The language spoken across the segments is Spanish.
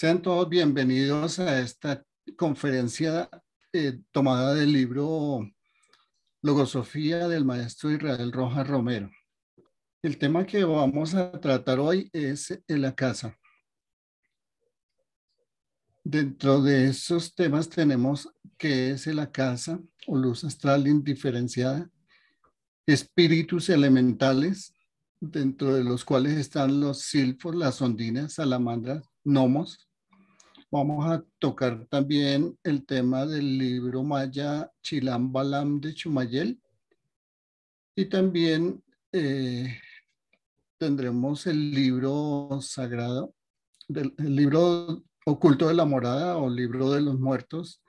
Sean todos bienvenidos a esta conferencia eh, tomada del libro Logosofía del maestro Israel Rojas Romero. El tema que vamos a tratar hoy es la casa. Dentro de esos temas tenemos que es la casa o luz astral indiferenciada, espíritus elementales, dentro de los cuales están los silfos, las ondinas, salamandras, gnomos, Vamos a tocar también el tema del libro maya Chilam Balam de Chumayel. Y también eh, tendremos el libro sagrado, del, el libro oculto de la morada o libro de los muertos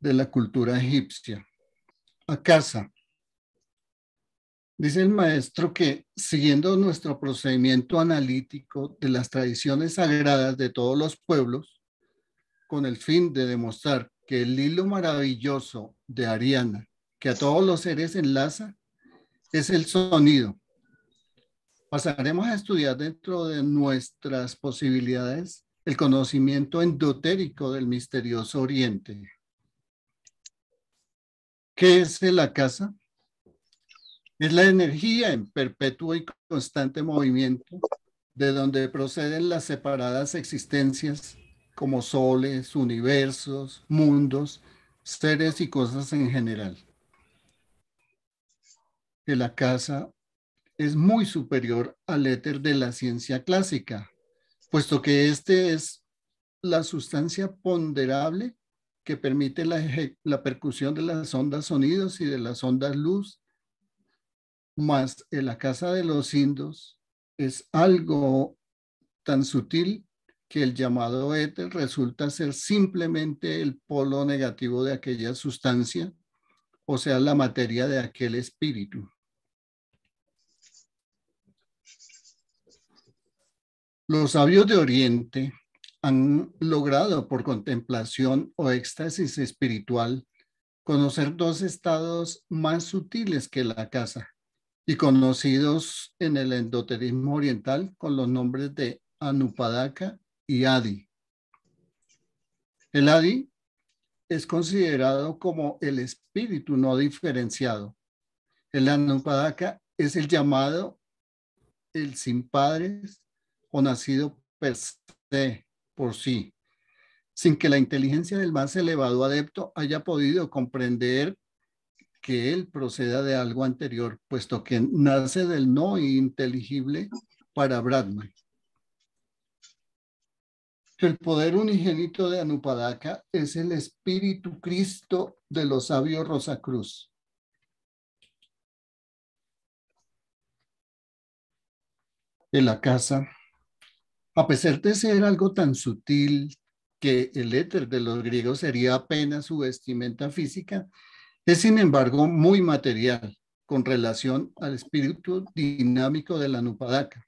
de la cultura egipcia. A casa. Dice el maestro que siguiendo nuestro procedimiento analítico de las tradiciones sagradas de todos los pueblos, con el fin de demostrar que el hilo maravilloso de Ariana, que a todos los seres enlaza, es el sonido. Pasaremos a estudiar dentro de nuestras posibilidades el conocimiento endotérico del misterioso Oriente. ¿Qué es la casa? Es la energía en perpetuo y constante movimiento de donde proceden las separadas existencias como soles, universos, mundos, seres y cosas en general. la casa es muy superior al éter de la ciencia clásica, puesto que este es la sustancia ponderable que permite la, percusión de las ondas sonidos y de las ondas luz, más en eh, la casa de los indos es algo tan sutil que el llamado éter resulta ser simplemente el polo negativo de aquella sustancia, o sea, la materia de aquel espíritu. Los sabios de Oriente han logrado por contemplación o éxtasis espiritual conocer dos estados más sutiles que la casa y conocidos en el endoterismo oriental con los nombres de Anupadaka y Adi. El Adi es considerado como el espíritu no diferenciado. El Anupadaka es el llamado el sin padres o nacido per se, por sí, sin que la inteligencia del más elevado adepto haya podido comprender que él proceda de algo anterior, puesto que nace del no inteligible para Bradman el poder unigénito de Anupadaka es el Espíritu Cristo de los sabios Rosacruz. En la casa, a pesar de ser algo tan sutil que el éter de los griegos sería apenas su vestimenta física, es sin embargo muy material con relación al espíritu dinámico de la Anupadaka,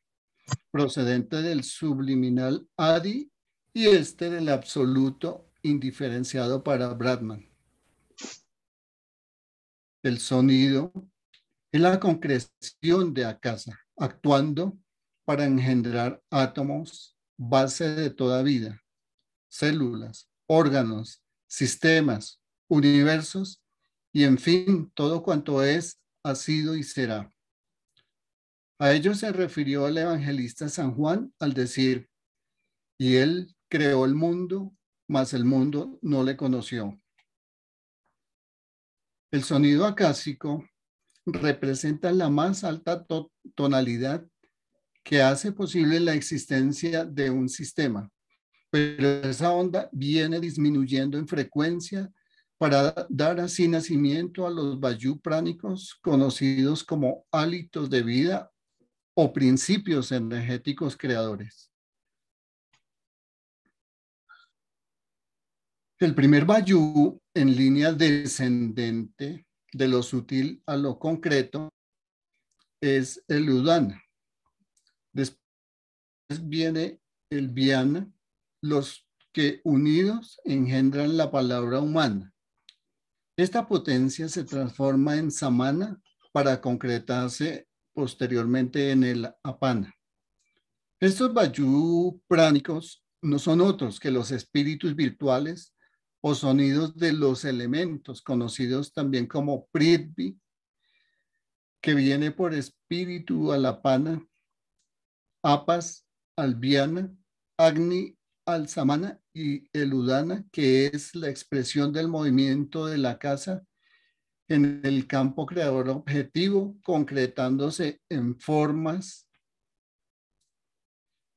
procedente del subliminal Adi y este del absoluto indiferenciado para Bradman. El sonido es la concreción de casa actuando para engendrar átomos, base de toda vida, células, órganos, sistemas, universos y en fin, todo cuanto es, ha sido y será. A ello se refirió el evangelista San Juan al decir, y él creó el mundo, mas el mundo no le conoció. El sonido acásico representa la más alta tonalidad que hace posible la existencia de un sistema, pero esa onda viene disminuyendo en frecuencia para dar así nacimiento a los bayú pránicos conocidos como hálitos de vida o principios energéticos creadores. El primer bayú en línea descendente de lo sutil a lo concreto, es el Udana. Después viene el Viana, los que unidos engendran la palabra humana. Esta potencia se transforma en Samana para concretarse posteriormente en el Apana. Estos Bayú pránicos no son otros que los espíritus virtuales o sonidos de los elementos, conocidos también como Prithvi, que viene por espíritu alapana, apas albiana, agni al samana y el udana, que es la expresión del movimiento de la casa en el campo creador objetivo, concretándose en formas.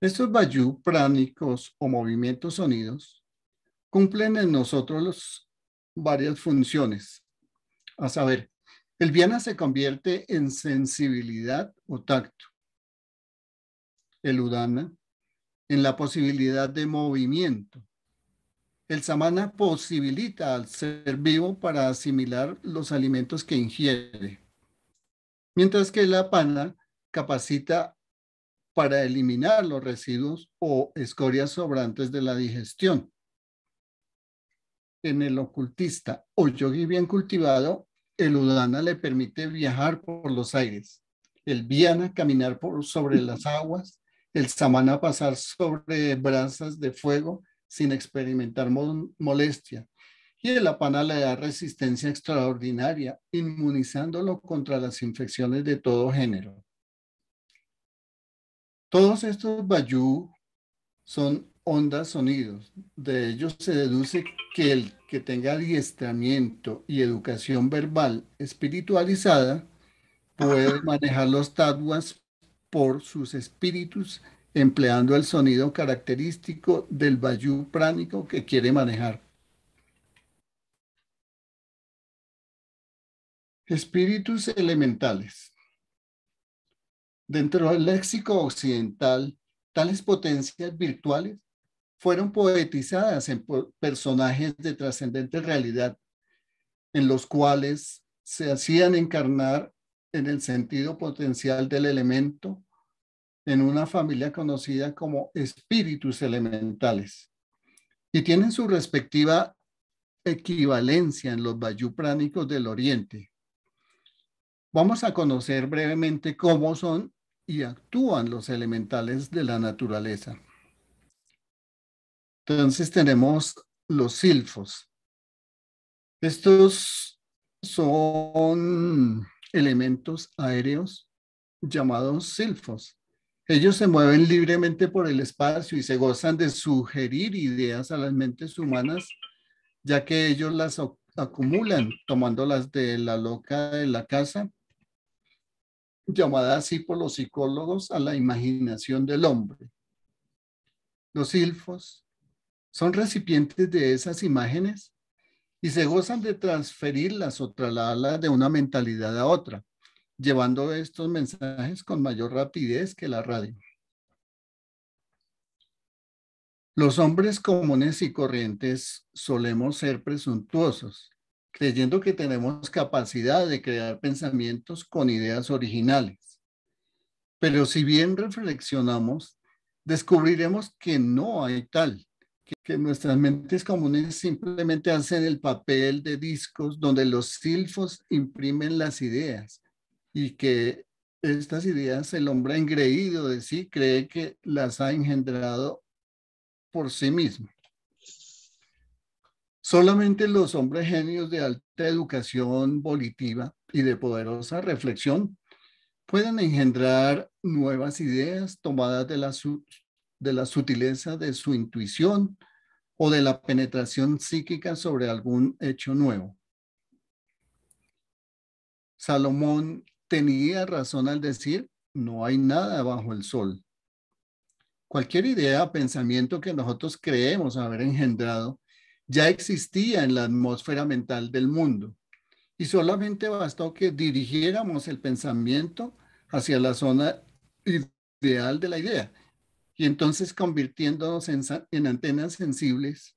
Estos vayu pránicos o movimientos sonidos cumplen en nosotros varias funciones. A saber, el viana se convierte en sensibilidad o tacto. El udana en la posibilidad de movimiento. El samana posibilita al ser vivo para asimilar los alimentos que ingiere. Mientras que la Pana capacita para eliminar los residuos o escorias sobrantes de la digestión en el ocultista o yogui bien cultivado, el udana le permite viajar por los aires, el viana caminar por, sobre las aguas, el samana pasar sobre brasas de fuego sin experimentar molestia, y el apana le da resistencia extraordinaria, inmunizándolo contra las infecciones de todo género. Todos estos bayú son ondas sonidos. De ellos se deduce que el que tenga adiestramiento y educación verbal espiritualizada puede manejar los tatuas por sus espíritus empleando el sonido característico del bayú pránico que quiere manejar. Espíritus elementales. Dentro del léxico occidental, tales potencias virtuales fueron poetizadas en personajes de trascendente realidad, en los cuales se hacían encarnar en el sentido potencial del elemento en una familia conocida como espíritus elementales y tienen su respectiva equivalencia en los bayupránicos del oriente. Vamos a conocer brevemente cómo son y actúan los elementales de la naturaleza. Entonces tenemos los silfos. Estos son elementos aéreos llamados silfos. Ellos se mueven libremente por el espacio y se gozan de sugerir ideas a las mentes humanas, ya que ellos las acumulan, tomándolas de la loca de la casa, llamada así por los psicólogos a la imaginación del hombre. Los silfos son recipientes de esas imágenes y se gozan de transferirlas o trasladarlas de una mentalidad a otra, llevando estos mensajes con mayor rapidez que la radio. Los hombres comunes y corrientes solemos ser presuntuosos, creyendo que tenemos capacidad de crear pensamientos con ideas originales. Pero si bien reflexionamos, descubriremos que no hay tal, que nuestras mentes comunes simplemente hacen el papel de discos donde los silfos imprimen las ideas y que estas ideas el hombre engreído de sí, cree que las ha engendrado por sí mismo. Solamente los hombres genios de alta educación volitiva y de poderosa reflexión pueden engendrar nuevas ideas tomadas de la de la sutileza de su intuición o de la penetración psíquica sobre algún hecho nuevo. Salomón tenía razón al decir, no hay nada bajo el sol. Cualquier idea, pensamiento que nosotros creemos haber engendrado ya existía en la atmósfera mental del mundo y solamente bastó que dirigiéramos el pensamiento hacia la zona ideal de la idea y entonces convirtiéndonos en, antenas sensibles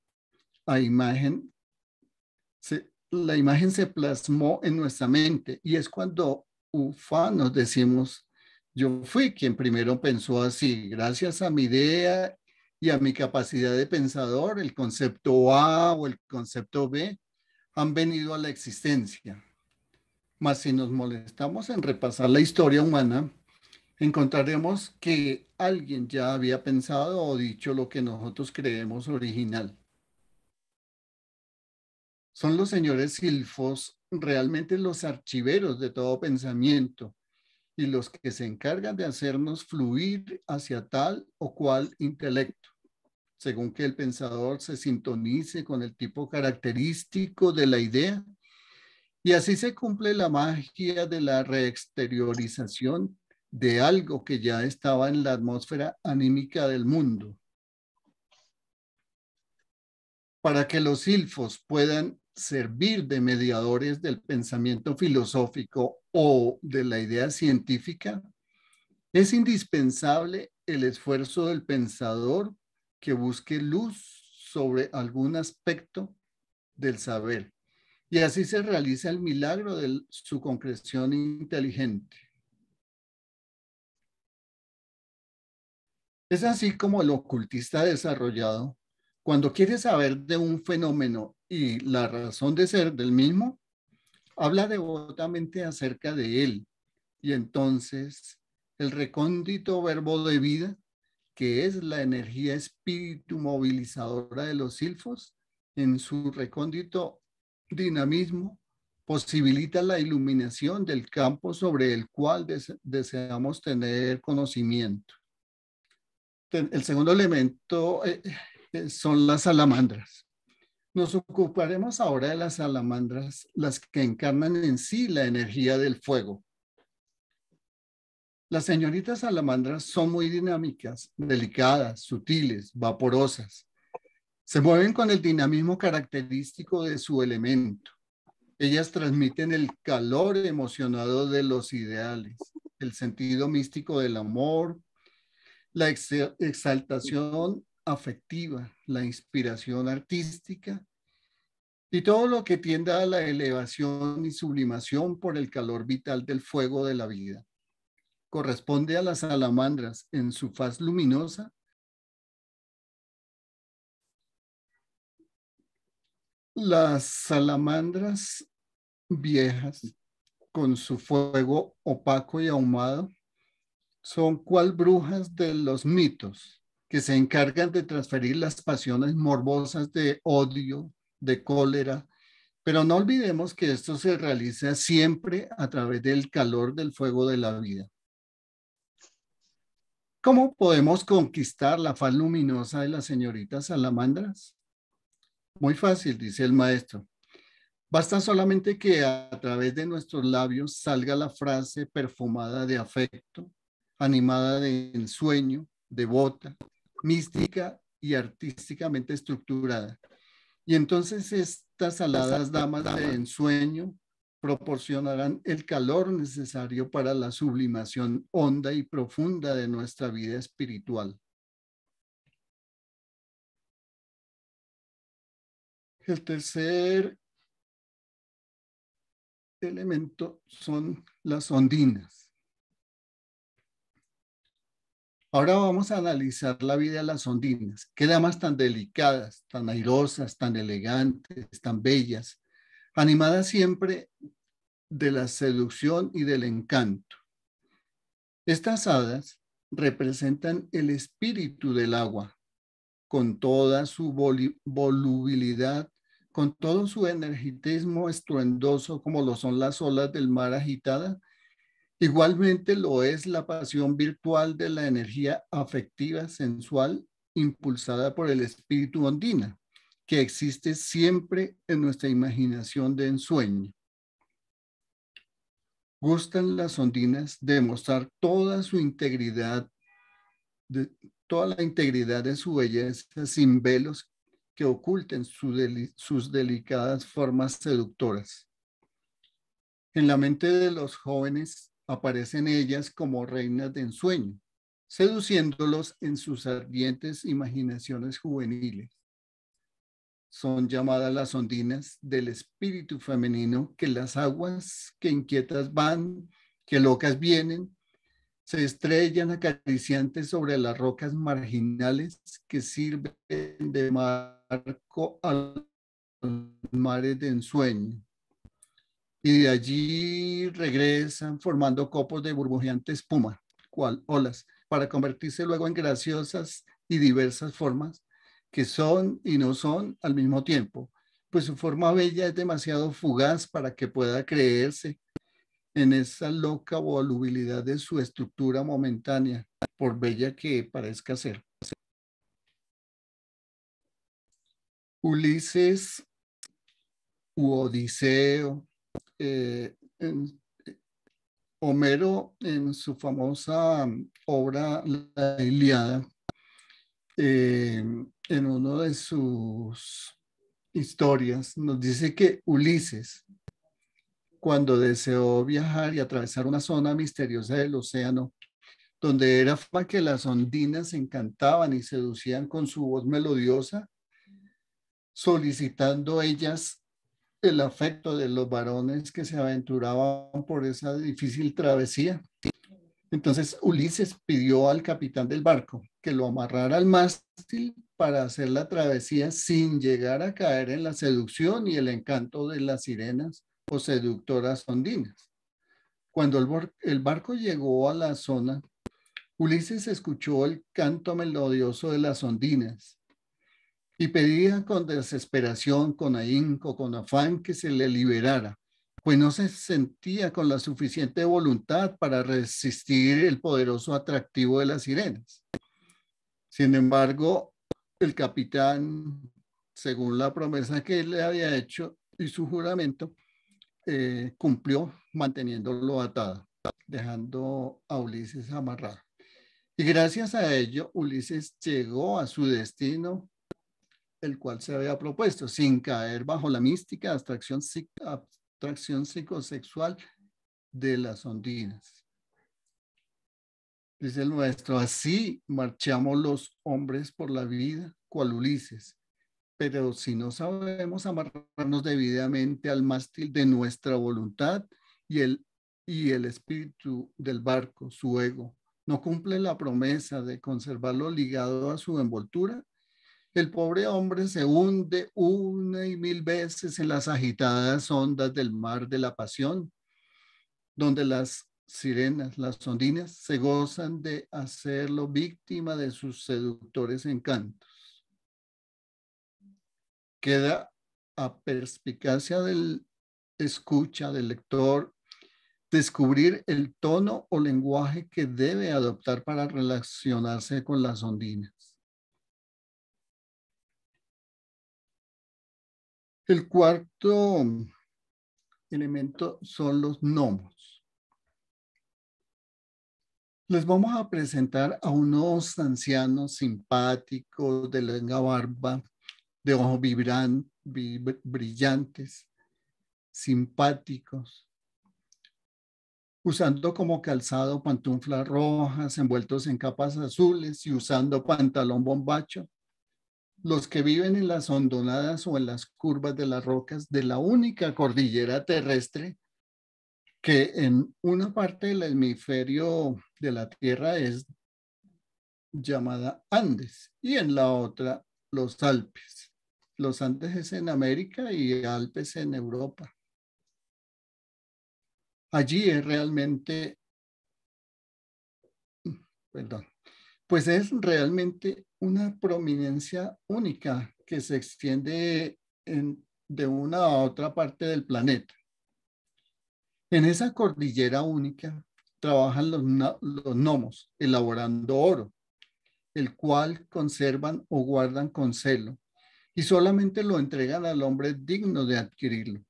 a imagen. la imagen se plasmó en nuestra mente y es cuando ufa nos decimos, yo fui quien primero pensó así, gracias a mi idea y a mi capacidad de pensador, el concepto A o el concepto B han venido a la existencia. Mas si nos molestamos en repasar la historia humana, encontraremos que alguien ya había pensado o dicho lo que nosotros creemos original. Son los señores silfos realmente los archiveros de todo pensamiento y los que se encargan de hacernos fluir hacia tal o cual intelecto, según que el pensador se sintonice con el tipo característico de la idea. Y así se cumple la magia de la reexteriorización de algo que ya estaba en la atmósfera anímica del mundo. Para que los silfos puedan servir de mediadores del pensamiento filosófico o de la idea científica, es indispensable el esfuerzo del pensador que busque luz sobre algún aspecto del saber. Y así se realiza el milagro de su concreción inteligente. Es así como el ocultista desarrollado, cuando quiere saber de un fenómeno y la razón de ser del mismo, habla devotamente acerca de él. Y entonces el recóndito verbo de vida, que es la energía espíritu movilizadora de los silfos, en su recóndito dinamismo, posibilita la iluminación del campo sobre el cual deseamos tener conocimiento el segundo elemento eh, eh, son las salamandras. Nos ocuparemos ahora de las salamandras, las que encarnan en sí la energía del fuego. Las señoritas salamandras son muy dinámicas, delicadas, sutiles, vaporosas. Se mueven con el dinamismo característico de su elemento. Ellas transmiten el calor emocionado de los ideales, el sentido místico del amor, la exaltación afectiva, la inspiración artística y todo lo que tienda a la elevación y sublimación por el calor vital del fuego de la vida. Corresponde a las salamandras en su faz luminosa las salamandras viejas con su fuego opaco y ahumado son cual brujas de los mitos que se encargan de transferir las pasiones morbosas de odio, de cólera, pero no olvidemos que esto se realiza siempre a través del calor del fuego de la vida. ¿Cómo podemos conquistar la faz luminosa de las señoritas salamandras? Muy fácil, dice el maestro. Basta solamente que a través de nuestros labios salga la frase perfumada de afecto, animada de ensueño, devota, mística y artísticamente estructurada. Y entonces estas aladas damas de ensueño proporcionarán el calor necesario para la sublimación honda y profunda de nuestra vida espiritual. El tercer elemento son las ondinas. Ahora vamos a analizar la vida de las ondinas. Qué damas tan delicadas, tan airosas, tan elegantes, tan bellas, animadas siempre de la seducción y del encanto. Estas hadas representan el espíritu del agua, con toda su volubilidad, con todo su energetismo estruendoso, como lo son las olas del mar agitada. Igualmente lo es la pasión virtual de la energía afectiva sensual impulsada por el espíritu ondina, que existe siempre en nuestra imaginación de ensueño. Gustan las ondinas de mostrar toda su integridad, de, toda la integridad de su belleza sin velos que oculten sus delicadas formas seductoras. En la mente de los jóvenes aparecen ellas como reinas de ensueño, seduciéndolos en sus ardientes imaginaciones juveniles. Son llamadas las ondinas del espíritu femenino que las aguas que inquietas van, que locas vienen, se estrellan acariciantes sobre las rocas marginales que sirven de marco a los mares de ensueño y de allí regresan formando copos de burbujeante espuma, cual olas, para convertirse luego en graciosas y diversas formas que son y no son al mismo tiempo, pues su forma bella es demasiado fugaz para que pueda creerse en esa loca volubilidad de su estructura momentánea, por bella que parezca ser. Ulises u Odiseo eh, eh, Homero en su famosa mm, obra La Iliada, eh, en una de sus historias, nos dice que Ulises, cuando deseó viajar y atravesar una zona misteriosa del océano, donde era fama que las ondinas se encantaban y seducían con su voz melodiosa, solicitando ellas el afecto de los varones que se aventuraban por esa difícil travesía. Entonces Ulises pidió al capitán del barco que lo amarrara al mástil para hacer la travesía sin llegar a caer en la seducción y el encanto de las sirenas o seductoras ondinas. Cuando el, barco llegó a la zona, Ulises escuchó el canto melodioso de las ondinas y pedía con desesperación, con ahínco, con afán que se le liberara, pues no se sentía con la suficiente voluntad para resistir el poderoso atractivo de las sirenas. Sin embargo, el capitán, según la promesa que él le había hecho y su juramento, eh, cumplió manteniéndolo atado, dejando a Ulises amarrado. Y gracias a ello, Ulises llegó a su destino el cual se había propuesto, sin caer bajo la mística abstracción, psicosexual de las ondinas. Dice el nuestro, así marchamos los hombres por la vida, cual Ulises, pero si no sabemos amarrarnos debidamente al mástil de nuestra voluntad y el, y el espíritu del barco, su ego, no cumple la promesa de conservarlo ligado a su envoltura, el pobre hombre se hunde una y mil veces en las agitadas ondas del mar de la pasión, donde las sirenas, las ondinas, se gozan de hacerlo víctima de sus seductores encantos. Queda a perspicacia del escucha del lector descubrir el tono o lenguaje que debe adoptar para relacionarse con las ondinas. El cuarto elemento son los gnomos. Les vamos a presentar a unos ancianos simpáticos, de larga barba, de ojos brillantes, simpáticos, usando como calzado pantuflas rojas envueltos en capas azules y usando pantalón bombacho los que viven en las hondonadas o en las curvas de las rocas de la única cordillera terrestre que en una parte del hemisferio de la Tierra es llamada Andes y en la otra los Alpes. Los Andes es en América y Alpes en Europa. Allí es realmente, perdón, pues es realmente una prominencia única que se extiende de una a otra parte del planeta. En esa cordillera única trabajan los gnomos elaborando oro, el cual conservan o guardan con celo y solamente lo entregan al hombre digno de adquirirlo.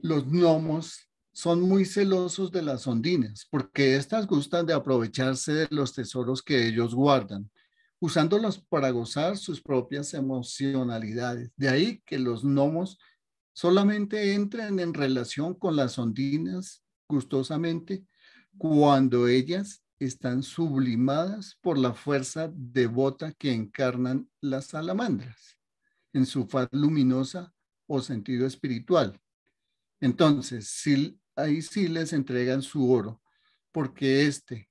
Los gnomos son muy celosos de las ondinas, porque éstas gustan de aprovecharse de los tesoros que ellos guardan, usándolos para gozar sus propias emocionalidades. De ahí que los gnomos solamente entren en relación con las ondinas gustosamente cuando ellas están sublimadas por la fuerza devota que encarnan las salamandras en su faz luminosa o sentido espiritual. Entonces, si ahí sí les entregan su oro, porque éste,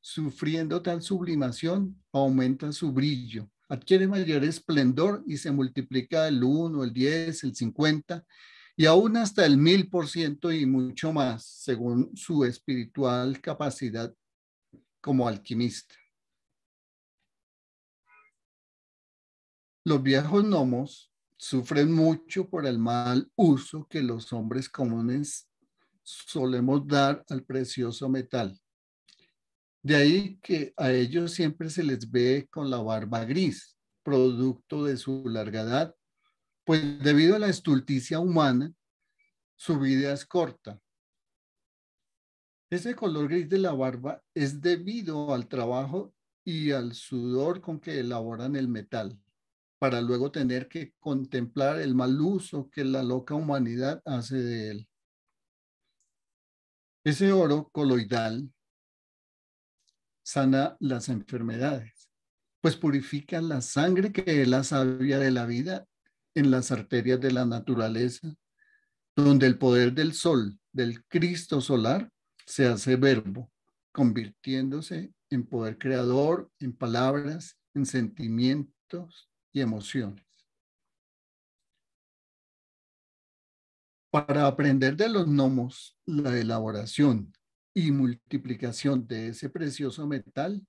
sufriendo tal sublimación, aumenta su brillo, adquiere mayor esplendor y se multiplica el 1, el 10, el 50 y aún hasta el 1000% y mucho más, según su espiritual capacidad como alquimista. Los viejos gnomos sufren mucho por el mal uso que los hombres comunes solemos dar al precioso metal. De ahí que a ellos siempre se les ve con la barba gris, producto de su larga edad, pues debido a la estulticia humana, su vida es corta. Ese color gris de la barba es debido al trabajo y al sudor con que elaboran el metal, para luego tener que contemplar el mal uso que la loca humanidad hace de él. Ese oro coloidal sana las enfermedades, pues purifica la sangre que es la savia de la vida en las arterias de la naturaleza, donde el poder del sol, del Cristo solar, se hace verbo, convirtiéndose en poder creador, en palabras, en sentimientos y emociones. Para aprender de los gnomos la elaboración y multiplicación de ese precioso metal,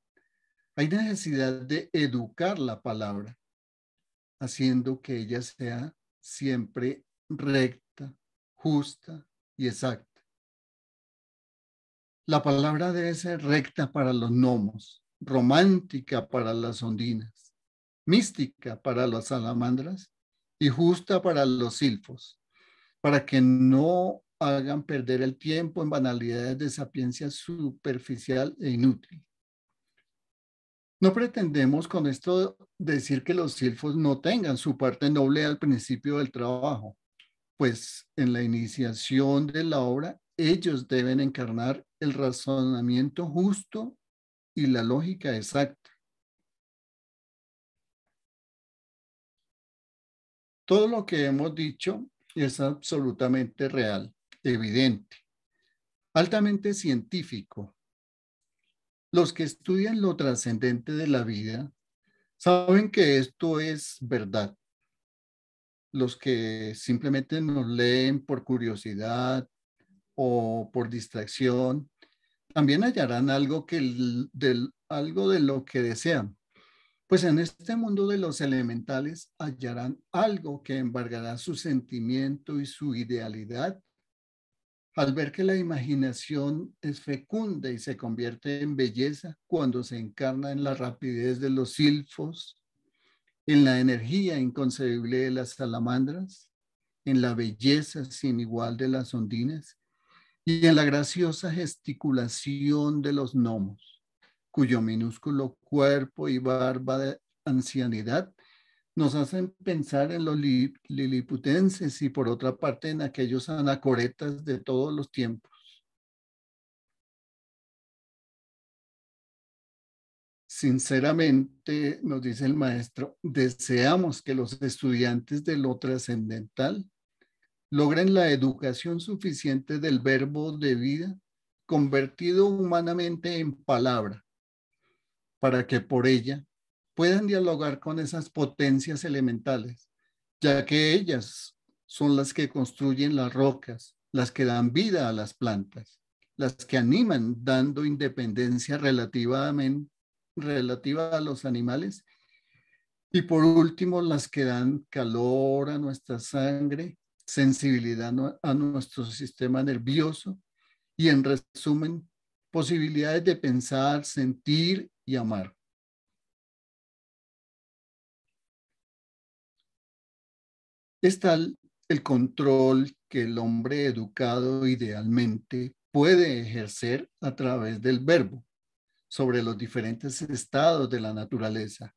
hay necesidad de educar la palabra, haciendo que ella sea siempre recta, justa y exacta. La palabra debe ser recta para los gnomos, romántica para las ondinas, mística para las salamandras y justa para los silfos para que no hagan perder el tiempo en banalidades de sapiencia superficial e inútil. No pretendemos con esto decir que los silfos no tengan su parte noble al principio del trabajo, pues en la iniciación de la obra ellos deben encarnar el razonamiento justo y la lógica exacta. Todo lo que hemos dicho es absolutamente real, evidente, altamente científico. Los que estudian lo trascendente de la vida saben que esto es verdad. Los que simplemente nos leen por curiosidad o por distracción, también hallarán algo, que, del, algo de lo que desean, pues en este mundo de los elementales hallarán algo que embargará su sentimiento y su idealidad al ver que la imaginación es fecunda y se convierte en belleza cuando se encarna en la rapidez de los silfos, en la energía inconcebible de las salamandras, en la belleza sin igual de las ondinas y en la graciosa gesticulación de los gnomos cuyo minúsculo cuerpo y barba de ancianidad nos hacen pensar en los liliputenses y por otra parte en aquellos anacoretas de todos los tiempos. Sinceramente, nos dice el maestro, deseamos que los estudiantes de lo trascendental logren la educación suficiente del verbo de vida convertido humanamente en palabra para que por ella puedan dialogar con esas potencias elementales, ya que ellas son las que construyen las rocas, las que dan vida a las plantas, las que animan dando independencia relativamente, relativa a los animales y por último, las que dan calor a nuestra sangre, sensibilidad a nuestro sistema nervioso y en resumen, posibilidades de pensar, sentir y amar. Es tal el control que el hombre educado idealmente puede ejercer a través del verbo sobre los diferentes estados de la naturaleza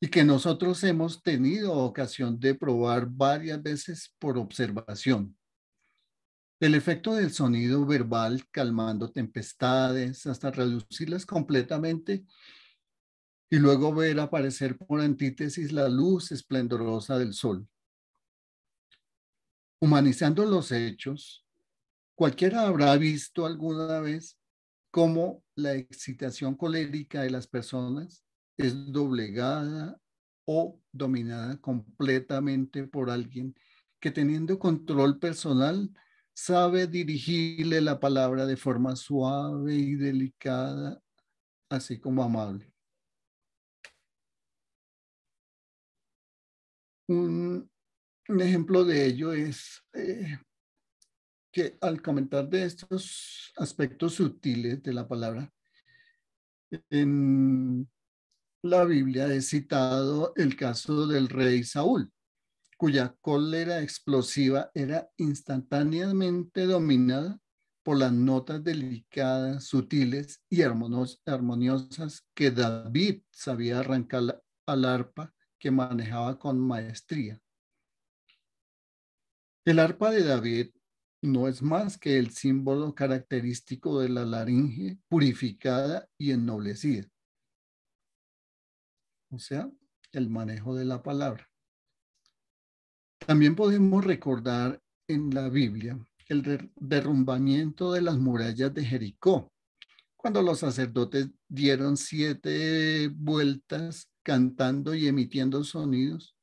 y que nosotros hemos tenido ocasión de probar varias veces por observación. El efecto del sonido verbal calmando tempestades hasta reducirlas completamente y luego ver aparecer por antítesis la luz esplendorosa del sol. Humanizando los hechos, cualquiera habrá visto alguna vez cómo la excitación colérica de las personas es doblegada o dominada completamente por alguien que teniendo control personal sabe dirigirle la palabra de forma suave y delicada, así como amable. Un, ejemplo de ello es eh, que al comentar de estos aspectos sutiles de la palabra, en la Biblia he citado el caso del rey Saúl cuya cólera explosiva era instantáneamente dominada por las notas delicadas, sutiles y armoniosas que David sabía arrancar al arpa que manejaba con maestría. El arpa de David no es más que el símbolo característico de la laringe purificada y ennoblecida. O sea, el manejo de la palabra. También podemos recordar en la Biblia el derrumbamiento de las murallas de Jericó, cuando los sacerdotes dieron siete vueltas cantando y emitiendo sonidos,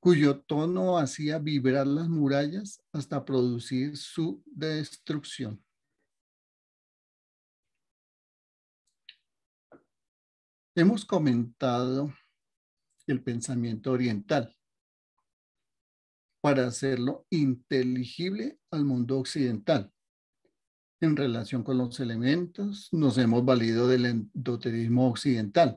cuyo tono hacía vibrar las murallas hasta producir su destrucción. Hemos comentado el pensamiento oriental para hacerlo inteligible al mundo occidental. En relación con los elementos, nos hemos valido del endoterismo occidental,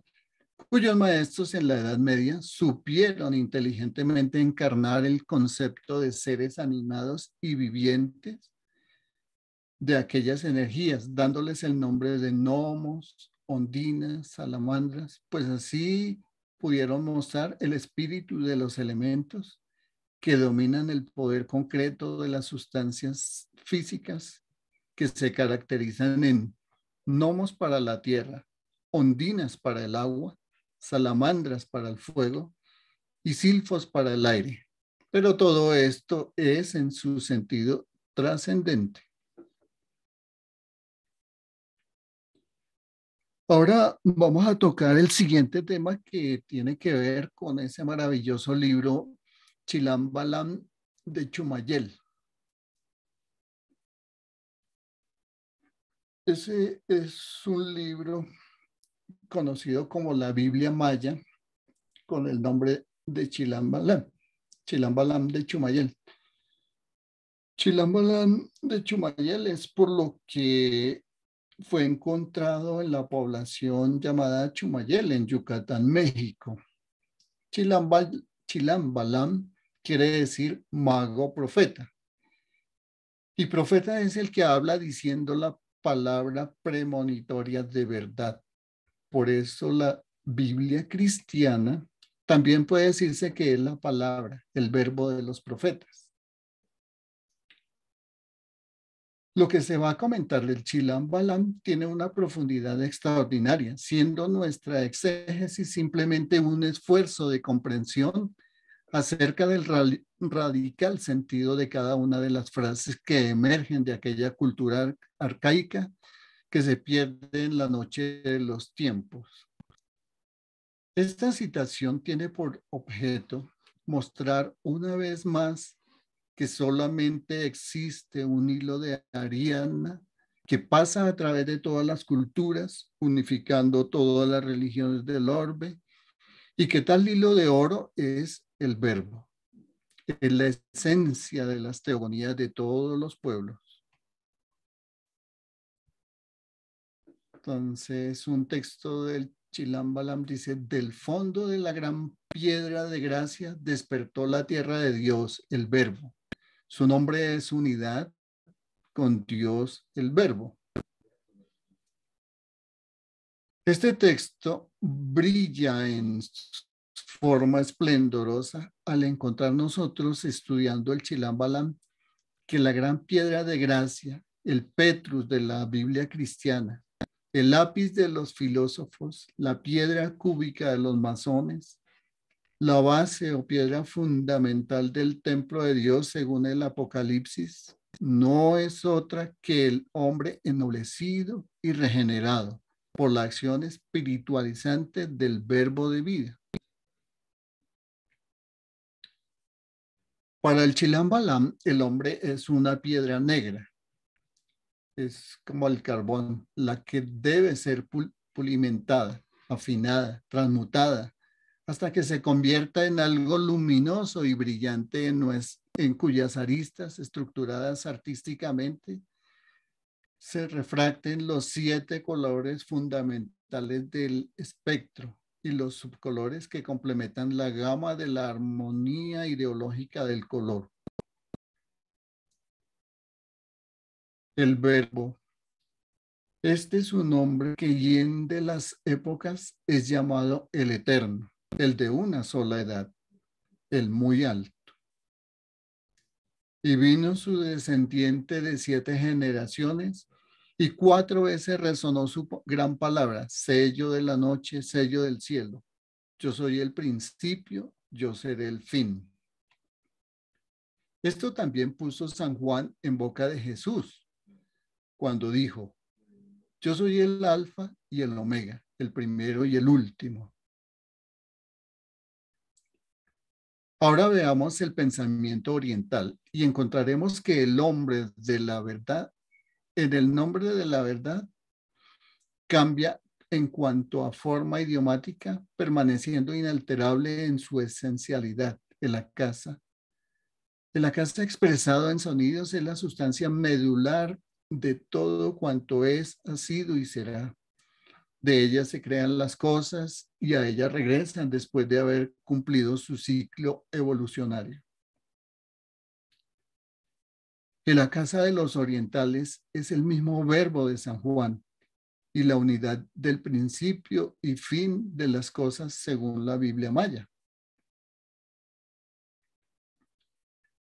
cuyos maestros en la Edad Media supieron inteligentemente encarnar el concepto de seres animados y vivientes de aquellas energías, dándoles el nombre de gnomos, ondinas, salamandras, pues así pudieron mostrar el espíritu de los elementos que dominan el poder concreto de las sustancias físicas que se caracterizan en gnomos para la tierra, ondinas para el agua, salamandras para el fuego y silfos para el aire. Pero todo esto es en su sentido trascendente. Ahora vamos a tocar el siguiente tema que tiene que ver con ese maravilloso libro Chilambalam de Chumayel. Ese es un libro conocido como la Biblia Maya con el nombre de Chilambalam, Chilambalam de Chumayel. Chilambalam de Chumayel es por lo que fue encontrado en la población llamada Chumayel en Yucatán, México. Chilambal, Chilambalam quiere decir mago profeta. Y profeta es el que habla diciendo la palabra premonitoria de verdad. Por eso la Biblia cristiana también puede decirse que es la palabra, el verbo de los profetas. Lo que se va a comentar del Chilam Balam tiene una profundidad extraordinaria, siendo nuestra exégesis simplemente un esfuerzo de comprensión acerca del radical sentido de cada una de las frases que emergen de aquella cultura arcaica que se pierde en la noche de los tiempos. Esta citación tiene por objeto mostrar una vez más que solamente existe un hilo de Ariana que pasa a través de todas las culturas, unificando todas las religiones del orbe y qué tal hilo de oro es el verbo, es la esencia de las teogonías de todos los pueblos. Entonces, un texto del Chilambalam dice, del fondo de la gran piedra de gracia despertó la tierra de Dios, el verbo. Su nombre es unidad con Dios, el verbo. Este texto brilla en forma esplendorosa al encontrar nosotros estudiando el Chilambalam que la gran piedra de gracia, el Petrus de la Biblia cristiana, el lápiz de los filósofos, la piedra cúbica de los masones, la base o piedra fundamental del templo de Dios según el Apocalipsis, no es otra que el hombre ennoblecido y regenerado, por la acción espiritualizante del verbo de vida. Para el Chilambalam, el hombre es una piedra negra. Es como el carbón, la que debe ser pulimentada, afinada, transmutada, hasta que se convierta en algo luminoso y brillante en cuyas aristas, estructuradas artísticamente, se refracten los siete colores fundamentales del espectro y los subcolores que complementan la gama de la armonía ideológica del color. El verbo. Este es un nombre que de las épocas es llamado el eterno, el de una sola edad, el muy alto. Y vino su descendiente de siete generaciones y cuatro veces resonó su gran palabra, sello de la noche, sello del cielo. Yo soy el principio, yo seré el fin. Esto también puso San Juan en boca de Jesús, cuando dijo, yo soy el alfa y el omega, el primero y el último. Ahora veamos el pensamiento oriental y encontraremos que el hombre de la verdad en el nombre de la verdad cambia en cuanto a forma idiomática, permaneciendo inalterable en su esencialidad, en la casa. de la casa expresado en sonidos es la sustancia medular de todo cuanto es, ha sido y será. De ella se crean las cosas y a ella regresan después de haber cumplido su ciclo evolucionario la casa de los orientales es el mismo verbo de San Juan y la unidad del principio y fin de las cosas según la Biblia maya.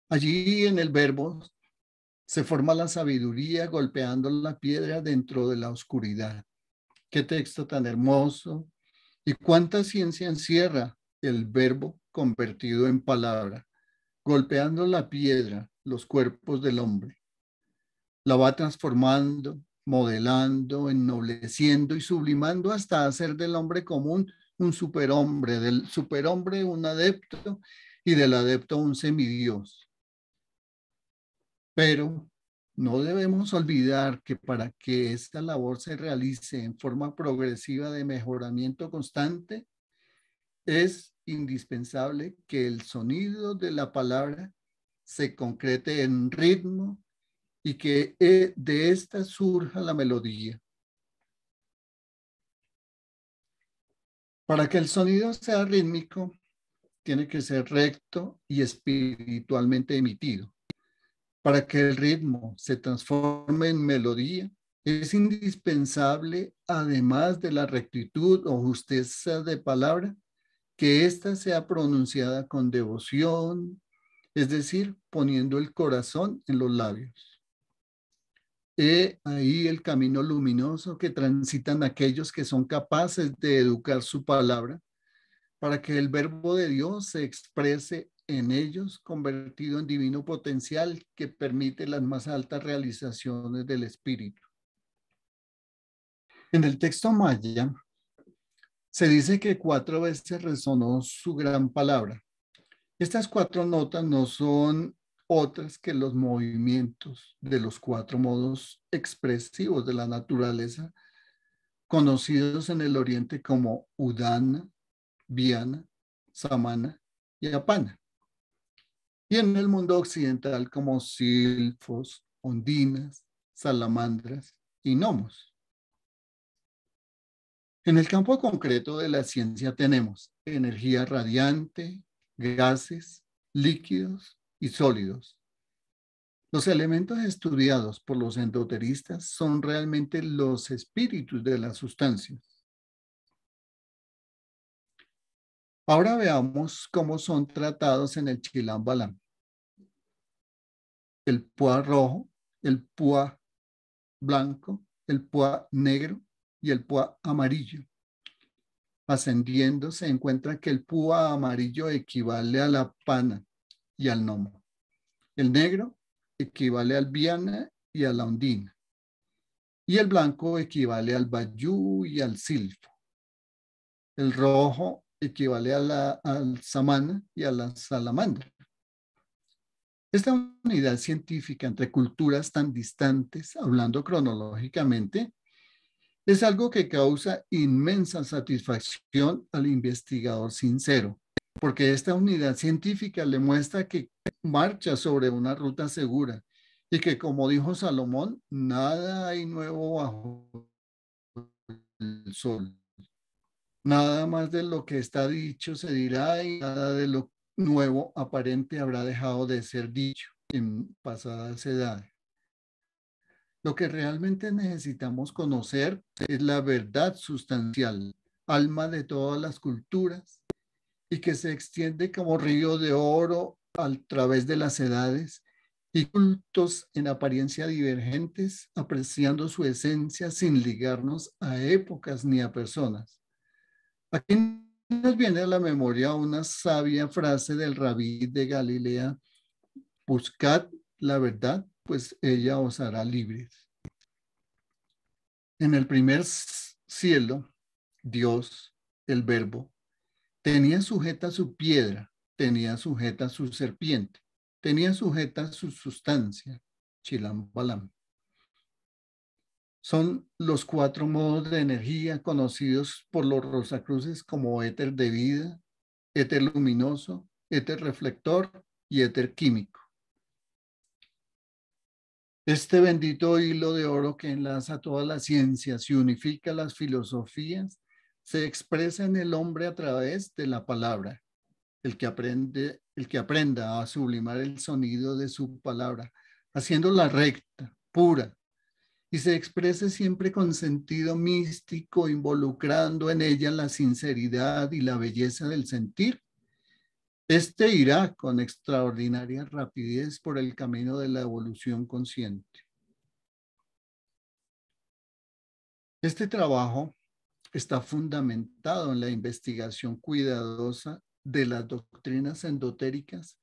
Allí en el verbo se forma la sabiduría golpeando la piedra dentro de la oscuridad. Qué texto tan hermoso y cuánta ciencia encierra el verbo convertido en palabra, golpeando la piedra los cuerpos del hombre. La va transformando, modelando, ennobleciendo y sublimando hasta hacer del hombre común un superhombre, del superhombre un adepto y del adepto un semidios. Pero no debemos olvidar que para que esta labor se realice en forma progresiva de mejoramiento constante, es indispensable que el sonido de la palabra se concrete en ritmo y que eh, de esta surja la melodía. Para que el sonido sea rítmico, tiene que ser recto y espiritualmente emitido. Para que el ritmo se transforme en melodía, es indispensable, además de la rectitud o justeza de palabra, que ésta sea pronunciada con devoción, es decir, poniendo el corazón en los labios. He ahí el camino luminoso que transitan aquellos que son capaces de educar su palabra para que el verbo de Dios se exprese en ellos convertido en divino potencial que permite las más altas realizaciones del espíritu. En el texto maya se dice que cuatro veces resonó su gran palabra, estas cuatro notas no son otras que los movimientos de los cuatro modos expresivos de la naturaleza, conocidos en el oriente como Udana, Viana, Samana y Apana. Y en el mundo occidental como silfos, ondinas, salamandras y gnomos. En el campo concreto de la ciencia tenemos energía radiante, gases, líquidos y sólidos. Los elementos estudiados por los endoteristas son realmente los espíritus de las sustancias. Ahora veamos cómo son tratados en el Chilambalam. El púa rojo, el púa blanco, el púa negro y el púa amarillo ascendiendo se encuentra que el púa amarillo equivale a la pana y al gnomo. El negro equivale al viana y a la ondina. Y el blanco equivale al bayú y al silfo. El rojo equivale al samana y a la salamandra. Esta unidad científica entre culturas tan distantes, hablando cronológicamente, es algo que causa inmensa satisfacción al investigador sincero, porque esta unidad científica le muestra que marcha sobre una ruta segura y que, como dijo Salomón, nada hay nuevo bajo el sol. Nada más de lo que está dicho se dirá y nada de lo nuevo aparente habrá dejado de ser dicho en pasadas edades. Lo que realmente necesitamos conocer es la verdad sustancial, alma de todas las culturas, y que se extiende como río de oro a través de las edades y cultos en apariencia divergentes, apreciando su esencia sin ligarnos a épocas ni a personas. Aquí nos viene a la memoria una sabia frase del rabí de Galilea, buscad la verdad pues ella os hará libres. En el primer cielo, Dios, el Verbo, tenía sujeta su piedra, tenía sujeta su serpiente, tenía sujeta su sustancia, Chilambalam. Son los cuatro modos de energía conocidos por los rosacruces como éter de vida, éter luminoso, éter reflector y éter químico. Este bendito hilo de oro que enlaza todas las ciencias y unifica las filosofías se expresa en el hombre a través de la palabra. El que, aprende, el que aprenda a sublimar el sonido de su palabra, haciéndola recta, pura, y se exprese siempre con sentido místico, involucrando en ella la sinceridad y la belleza del sentir, este irá con extraordinaria rapidez por el camino de la evolución consciente. Este trabajo está fundamentado en la investigación cuidadosa de las doctrinas endotéricas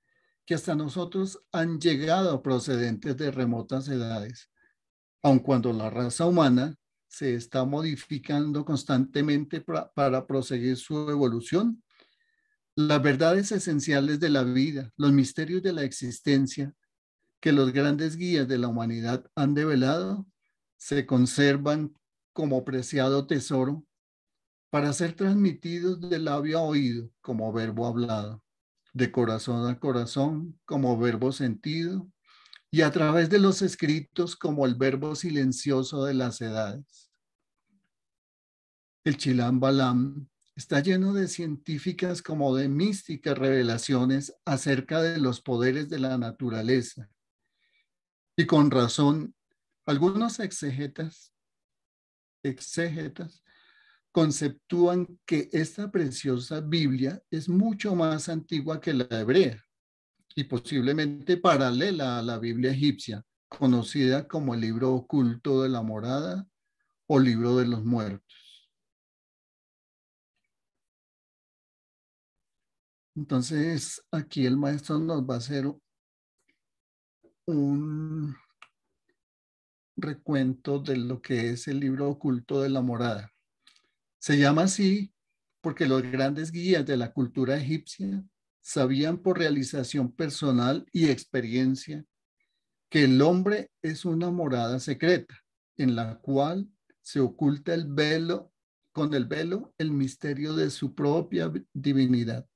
que hasta nosotros han llegado procedentes de remotas edades, aun cuando la raza humana se está modificando constantemente para, proseguir su evolución las verdades esenciales de la vida, los misterios de la existencia que los grandes guías de la humanidad han develado, se conservan como preciado tesoro para ser transmitidos de labio a oído como verbo hablado, de corazón a corazón como verbo sentido y a través de los escritos como el verbo silencioso de las edades. El Chilam Balam está lleno de científicas como de místicas revelaciones acerca de los poderes de la naturaleza. Y con razón, algunos exegetas, conceptúan que esta preciosa Biblia es mucho más antigua que la hebrea y posiblemente paralela a la Biblia egipcia, conocida como el libro oculto de la morada o libro de los muertos. Entonces, aquí el maestro nos va a hacer un recuento de lo que es el libro oculto de la morada. Se llama así porque los grandes guías de la cultura egipcia sabían por realización personal y experiencia que el hombre es una morada secreta en la cual se oculta el velo con el velo el misterio de su propia divinidad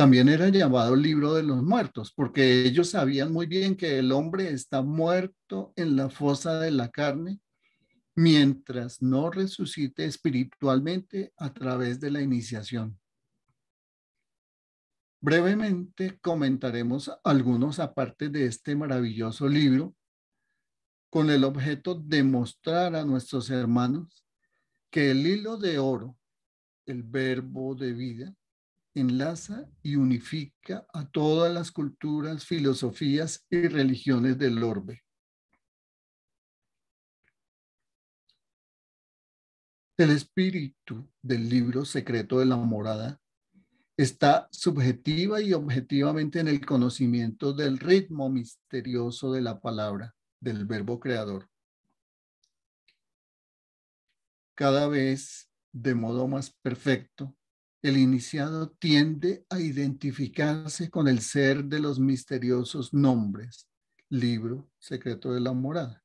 también era llamado libro de los muertos, porque ellos sabían muy bien que el hombre está muerto en la fosa de la carne mientras no resucite espiritualmente a través de la iniciación. Brevemente comentaremos algunos aparte de este maravilloso libro con el objeto de mostrar a nuestros hermanos que el hilo de oro, el verbo de vida, enlaza y unifica a todas las culturas, filosofías y religiones del orbe. El espíritu del libro secreto de la morada está subjetiva y objetivamente en el conocimiento del ritmo misterioso de la palabra, del verbo creador. Cada vez de modo más perfecto, el iniciado tiende a identificarse con el ser de los misteriosos nombres, libro, secreto de la morada.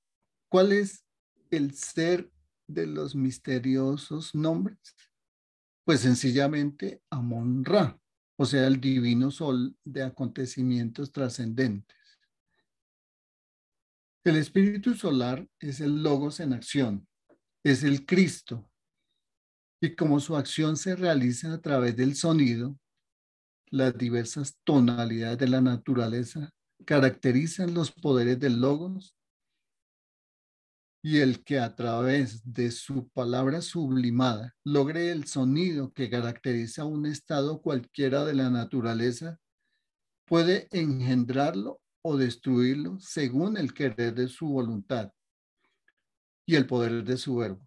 ¿Cuál es el ser de los misteriosos nombres? Pues sencillamente Amon Ra, o sea, el divino sol de acontecimientos trascendentes. El espíritu solar es el logos en acción, es el Cristo, y como su acción se realiza a través del sonido, las diversas tonalidades de la naturaleza caracterizan los poderes del logos y el que a través de su palabra sublimada logre el sonido que caracteriza un estado cualquiera de la naturaleza puede engendrarlo o destruirlo según el querer de su voluntad y el poder de su verbo.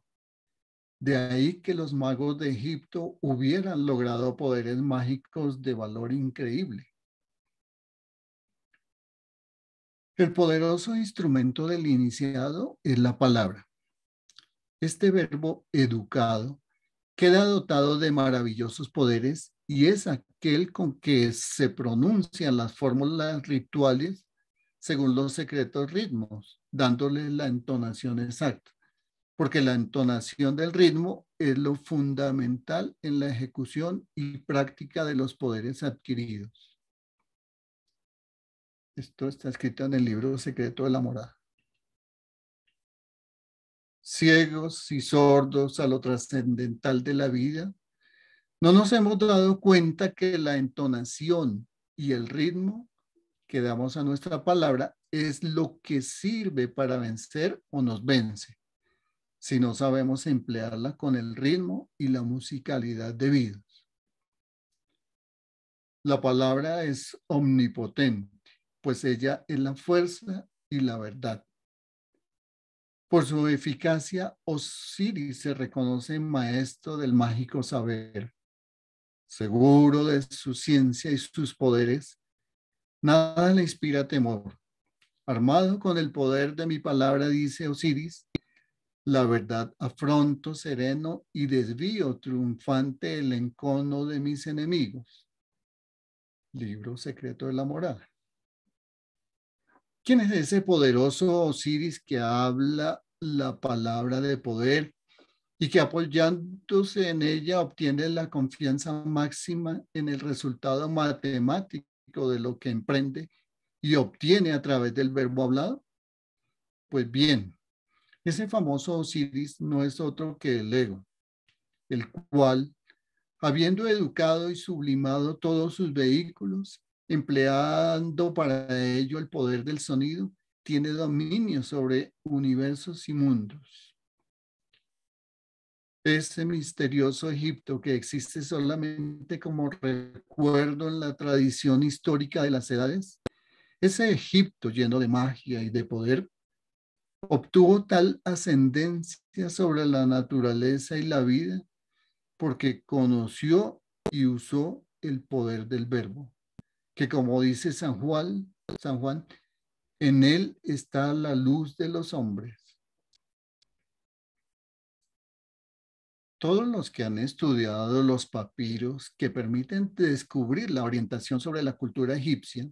De ahí que los magos de Egipto hubieran logrado poderes mágicos de valor increíble. El poderoso instrumento del iniciado es la palabra. Este verbo educado queda dotado de maravillosos poderes y es aquel con que se pronuncian las fórmulas rituales según los secretos ritmos, dándole la entonación exacta porque la entonación del ritmo es lo fundamental en la ejecución y práctica de los poderes adquiridos. Esto está escrito en el libro Secreto de la Morada. Ciegos y sordos a lo trascendental de la vida, no nos hemos dado cuenta que la entonación y el ritmo que damos a nuestra palabra es lo que sirve para vencer o nos vence si no sabemos emplearla con el ritmo y la musicalidad debidos. La palabra es omnipotente, pues ella es la fuerza y la verdad. Por su eficacia, Osiris se reconoce maestro del mágico saber. Seguro de su ciencia y sus poderes, nada le inspira temor. Armado con el poder de mi palabra, dice Osiris, la verdad afronto sereno y desvío triunfante el encono de mis enemigos. Libro secreto de la morada. ¿Quién es ese poderoso Osiris que habla la palabra de poder y que apoyándose en ella obtiene la confianza máxima en el resultado matemático de lo que emprende y obtiene a través del verbo hablado? Pues bien, ese famoso Osiris no es otro que el ego, el cual, habiendo educado y sublimado todos sus vehículos, empleando para ello el poder del sonido, tiene dominio sobre universos y mundos. Ese misterioso Egipto que existe solamente como recuerdo en la tradición histórica de las edades, ese Egipto lleno de magia y de poder obtuvo tal ascendencia sobre la naturaleza y la vida porque conoció y usó el poder del verbo, que como dice San Juan, San Juan, en él está la luz de los hombres. Todos los que han estudiado los papiros que permiten descubrir la orientación sobre la cultura egipcia,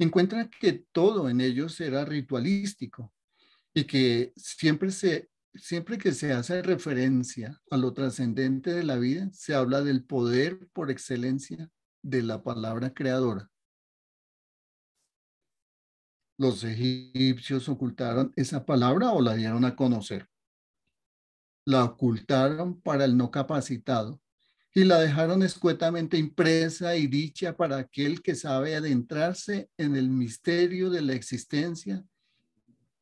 encuentran que todo en ellos era ritualístico, y que siempre, se, siempre que se hace referencia a lo trascendente de la vida, se habla del poder por excelencia de la palabra creadora. Los egipcios ocultaron esa palabra o la dieron a conocer. La ocultaron para el no capacitado y la dejaron escuetamente impresa y dicha para aquel que sabe adentrarse en el misterio de la existencia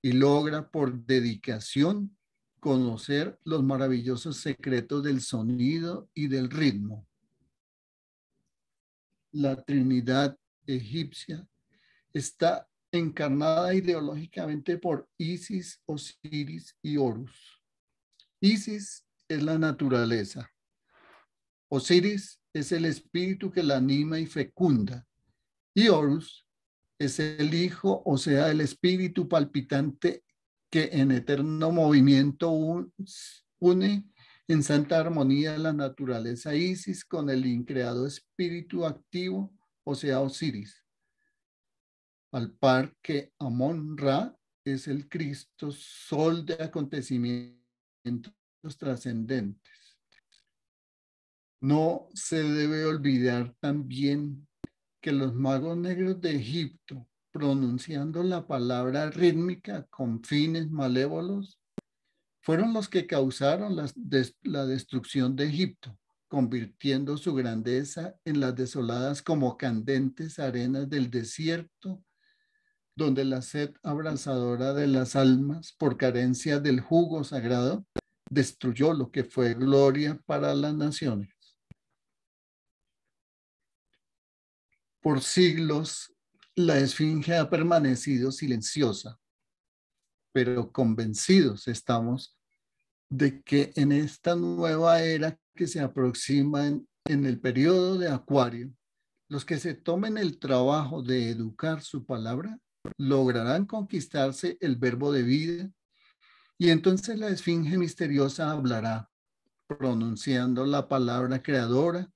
y logra por dedicación conocer los maravillosos secretos del sonido y del ritmo. La Trinidad egipcia está encarnada ideológicamente por Isis, Osiris y Horus. Isis es la naturaleza. Osiris es el espíritu que la anima y fecunda. Y Horus es el Hijo, o sea, el Espíritu palpitante que en eterno movimiento une en santa armonía la naturaleza Isis con el increado espíritu activo, o sea, Osiris. Al par que Amon Ra es el Cristo, sol de acontecimientos trascendentes. No se debe olvidar también que los magos negros de Egipto, pronunciando la palabra rítmica con fines malévolos, fueron los que causaron la, la destrucción de Egipto, convirtiendo su grandeza en las desoladas como candentes arenas del desierto donde la sed abrasadora de las almas por carencia del jugo sagrado destruyó lo que fue gloria para las naciones. Por siglos, la Esfinge ha permanecido silenciosa, pero convencidos estamos de que en esta nueva era que se aproxima en, el periodo de Acuario, los que se tomen el trabajo de educar su palabra lograrán conquistarse el verbo de vida y entonces la esfinge misteriosa hablará, pronunciando la palabra creadora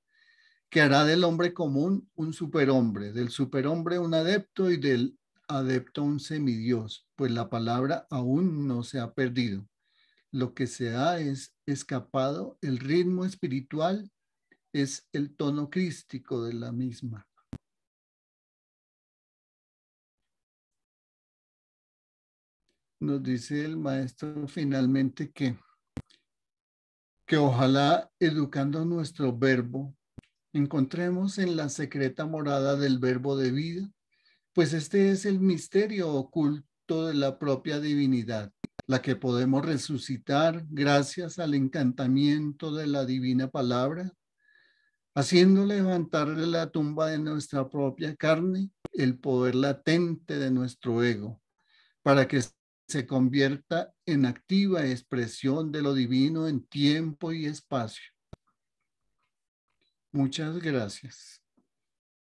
que hará del hombre común un superhombre, del superhombre un adepto y del adepto un semidios, pues la palabra aún no se ha perdido. Lo que se ha es escapado el ritmo espiritual, es el tono crístico de la misma. Nos dice el maestro finalmente que, que ojalá educando nuestro verbo encontremos en la secreta morada del verbo de vida, pues este es el misterio oculto de la propia divinidad, la que podemos resucitar gracias al encantamiento de la divina palabra, haciendo levantar de la tumba de nuestra propia carne el poder latente de nuestro ego, para que se convierta en activa expresión de lo divino en tiempo y espacio. Muchas gracias.